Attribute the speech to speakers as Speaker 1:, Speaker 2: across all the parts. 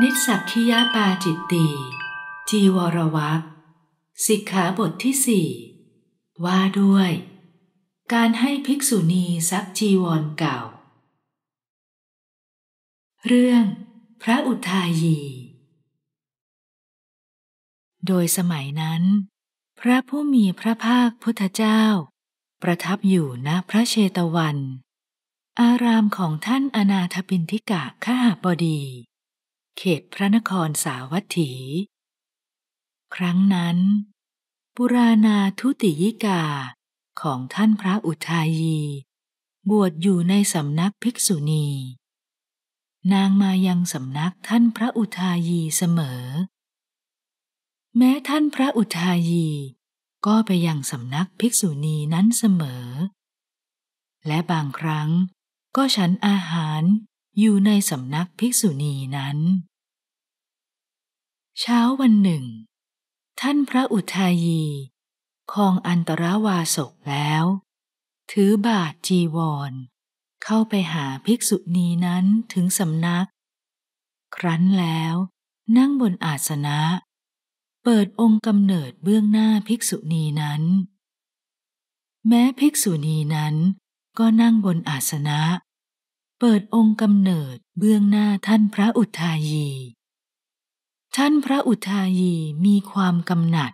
Speaker 1: นิสักคิยาปาจิตติจีวรวัตสิกขาบทที่สี่ว่าด้วย การให้ภิกษุณีซักจีวรเก่า เรื่องพระอุทายี โดยสมัยนั้น พระผู้มีพระภาคพุทธเจ้า ประทับอยู่ณพระเชตวัน อารามของท่านอนาถปินทิกะขหบดีเขตพระนครสาวัตถี ครั้งนั้น ปุราณาทุติยิกาของท่านพระอุทายี บวชอยู่ในสำนักภิกษุณี นางมายังสำนักท่านพระอุทายีเสมอ แม้ท่านพระอุทายีก็ไปยังสำนักภิกษุณีนั้นเสมอ และบางครั้งก็ฉันอาหารอยู่ในสำนักภิกษุณีนั้น เช้าวันหนึ่ง ท่านพระอุทายี คองอันตรวาสกแล้ว ถือบาทจีวร เข้าไปหาภิกษุณีนั้นถึงสำนัก ครั้นแล้ว นั่งบนอาสนะ เปิดองค์กำเนิดเบื้องหน้าภิกษุณีนั้น แม้ภิกษุณีนั้นก็นั่งบนอาสนะเปิดองค์กำเนิดเบื้องหน้าท่านพระอุทายี ท่านพระอุทายีมีความกำหนัด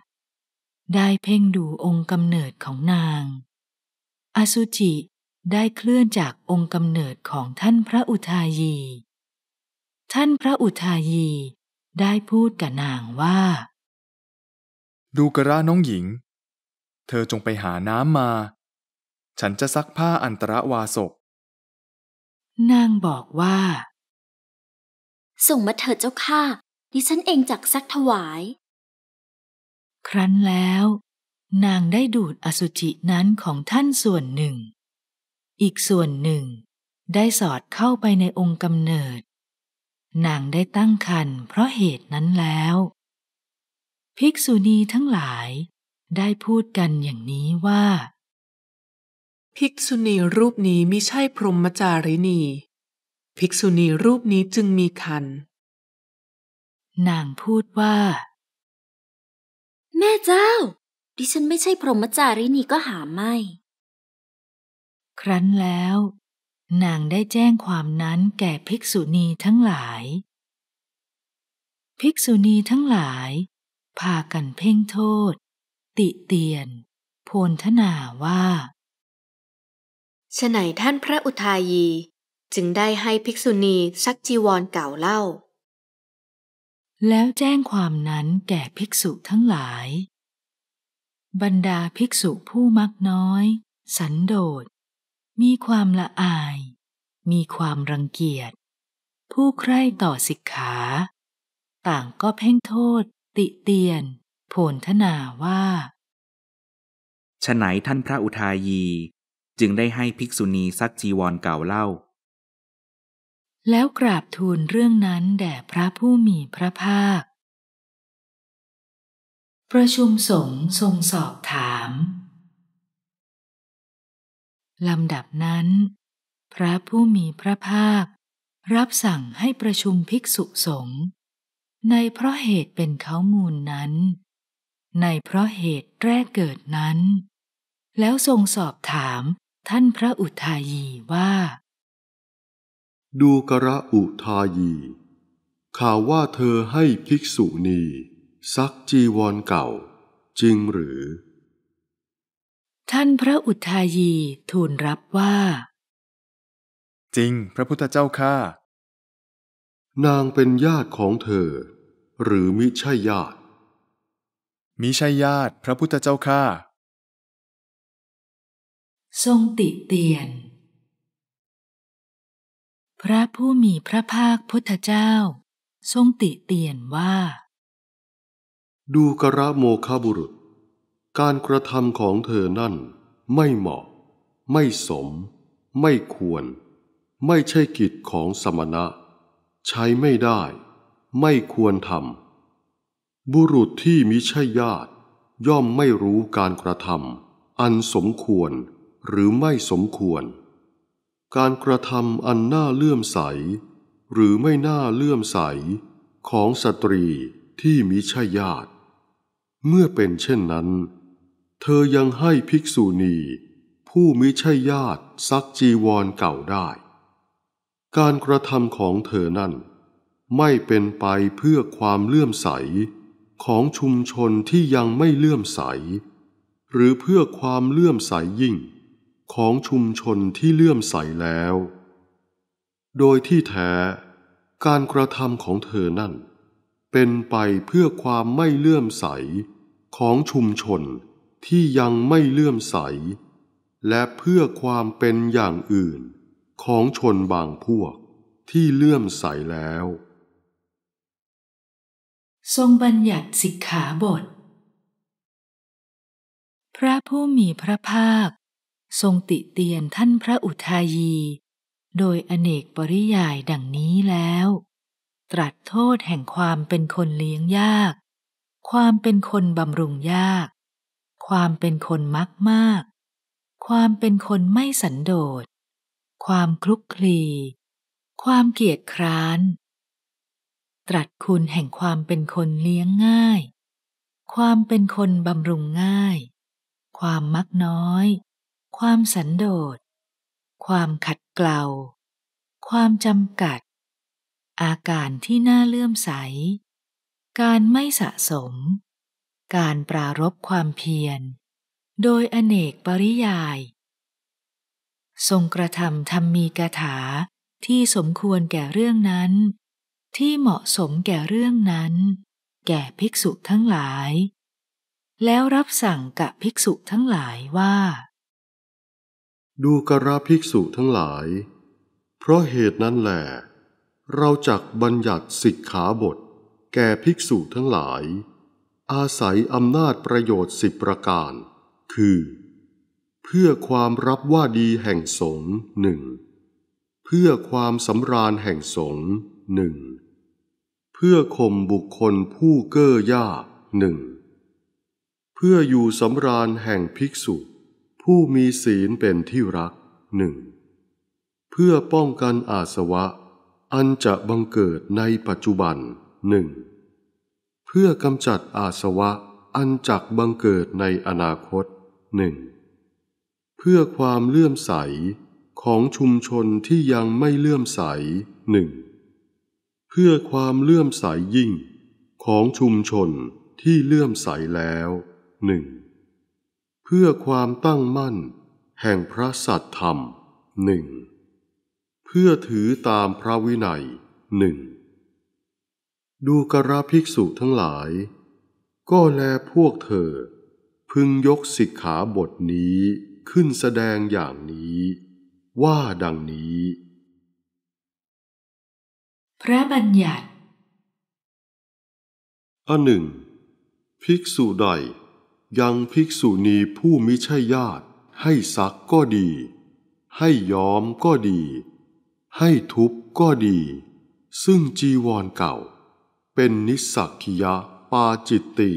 Speaker 1: ได้เพ่งดูองค์กำเนิดของนาง อสุจิได้เคลื่อนจากองค์กำเนิดของท่านพระอุทายี ท่านพระอุทายีได้พูดกับนางว่า
Speaker 2: ดูกระน้องหญิง เธอจงไปหาน้ำมา ฉันจะซักผ้าอันตรวาศก
Speaker 1: นางบอกว่า ส่งมาเถิดเจ้าข้าดิฉันเองจักซักถวาย ครั้นแล้วนางได้ดูดอสุจินั้นของท่านส่วนหนึ่ง อีกส่วนหนึ่งได้สอดเข้าไปในองค์กำเนิด นางได้ตั้งคันเพราะเหตุนั้นแล้ว ภิกษุณีทั้งหลายได้พูดกันอย่างนี้ว่าภิกษุณีรูปนี้มิใช่พรหมจารินีภิกษุณีรูปนี้จึงมีคัน นางพูดว่า แม่เจ้า ดิฉันไม่ใช่พรหมจารินีก็หาไม่ ครั้นแล้ว นางได้แจ้งความนั้นแก่ภิกษุณีทั้งหลาย ภิกษุณีทั้งหลายพากันเพ่งโทษ ติเตียนโพนทนาว่าฉไหนท่านพระอุทายีจึงได้ให้ภิกษุณีซักจีวรเก่าเล่า แล้วแจ้งความนั้นแก่ภิกษุทั้งหลาย บรรดาภิกษุผู้มักน้อย สันโดษ มีความละอาย มีความรังเกียจ ผู้ใคร่ต่อสิกขา ต่างก็เพ่งโทษ ติเตียนโผนทนาว่าฉไหนท่านพระอุทายีจึงได้ให้ภิกษุณีซักจีวรเก่าเล่า แล้วกราบทูลเรื่องนั้นแด่พระผู้มีพระภาค ประชุมสงฆ์ทรงสอบถาม ลำดับนั้น พระผู้มีพระภาค รับสั่งให้ประชุมภิกษุสงฆ์ในเพราะเหตุเป็นเขามูลนั้น ในเพราะเหตุแรกเกิดนั้น แล้วทรงสอบถามท่านพระอุทายี
Speaker 2: ว่า ดูกระอุทายี ข่าวว่าเธอให้ภิกษุนีซักจีวรเก่า จริงหรือ
Speaker 1: ท่านพระอุทายีทูลรับว่า
Speaker 2: จริงพระพุทธเจ้าข้านางเป็นญาติของเธอ หรือมิใช่ญาติ มิใช่ญาติพระพุทธเจ้าข้า
Speaker 1: ทรงติเตียน พระผู้มีพระภาคพุทธเจ้า ทรงติเตียนว่า
Speaker 2: ดูกระโมคาบุรุษ การกระทำของเธอนั่นไม่เหมาะ ไม่สม ไม่ควร ไม่ใช่กิจของสมณะ ใช้ไม่ได้ ไม่ควรทำบุรุษที่มิใช่ญาติ ย่อมไม่รู้การกระทำอันสมควรหรือไม่สมควร การกระทำอันน่าเลื่อมใส หรือไม่น่าเลื่อมใส ของสตรีที่มิใช่ญาติ เมื่อเป็นเช่นนั้น เธอยังให้ภิกษุณี ผู้มิใช่ญาติซักจีวรเก่าได้ การกระทำของเธอนั้นไม่เป็นไปเพื่อความเลื่อมใส ของชุมชนที่ยังไม่เลื่อมใส หรือเพื่อความเลื่อมใสยิ่งของชุมชนที่เลื่อมใสแล้ว โดยที่แท้การกระทำของเธอนั่น เป็นไปเพื่อความไม่เลื่อมใสของชุมชนที่ยังไม่เลื่อมใส และเพื่อความเป็นอย่างอื่น ของชนบางพวกที่เลื่อมใสแล้ว
Speaker 1: ทรงบัญญัติสิกขาบท พระผู้มีพระภาคทรงติเตียนท่านพระอุทายี โดยอเนกปริยายดังนี้แล้ว ตรัสโทษแห่งความเป็นคนเลี้ยงยาก ความเป็นคนบำรุงยาก ความเป็นคนมักมาก ความเป็นคนไม่สันโดษ ความคลุกคลีความเกียจคร้านตรัสคุณแห่งความเป็นคนเลี้ยงง่าย ความเป็นคนบำรุงง่าย ความมักน้อยความสันโดษ ความขัดเกลาความจำกัด อาการที่น่าเลื่อมใส การไม่สะสม การปรารบความเพียร โดยอเนกปริยาย ทรงกระทำธรรมมีกถาที่สมควรแก่เรื่องนั้น ที่เหมาะสมแก่เรื่องนั้น แก่ภิกษุทั้งหลาย แล้วรับสั่งกับภิกษุทั้งหลายว่า
Speaker 2: ดูกระภิกษุทั้งหลาย เพราะเหตุนั้นแหละ เราจักบัญญัติสิกขาบท แก่ภิกษุทั้งหลาย อาศัยอำนาจประโยชน์สิบประการ คือ เพื่อความรับว่าดีแห่งสงหนึ่ง เพื่อความสำราญแห่งสงหนึ่ง เพื่อข่มบุคคลผู้เก้อยากหนึ่ง เพื่ออยู่สำราญแห่งภิกษุผู้มีศีลเป็นที่รักหนึ่งเพื่อป้องกันอาสวะ อันจะบังเกิดในปัจจุบันหนึ่งเพื่อกำจัดอาสวะอันจักบังเกิดในอนาคตหนึ่งเพื่อความเลื่อมใสของชุมชนที่ยังไม่เลื่อมใสหนึ่งเพื่อความเลื่อมใสยิ่งของชุมชนที่เลื่อมใสแล้วหนึ่งพื่อความตั้งมั่นแห่งพระสัตธรรมหนึ่ง เพื่อถือตามพระวินัยหนึ่ง ดูกราภิกษุทั้งหลาย ก็แลพวกเธอ พึงยกสิกขาบทนี้ขึ้นแสดงอย่างนี้ ว่าดังนี้
Speaker 1: พระบัญญัติ
Speaker 2: อันหนึ่ง ภิกษุใดยังภิกษุณีผู้มิใช่ญาติให้ซักก็ดี ให้ย้อมก็ดี ให้ทุบก็ดี ซึ่งจีวรเก่า เป็นนิสักคิยะปาจิตติ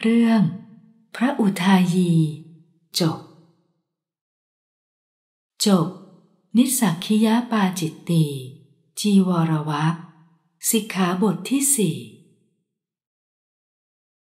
Speaker 1: เรื่อง พระอุทายีจบจบนิสักคิยะปาจิตติจีวรวักสิกขาบทที่สี่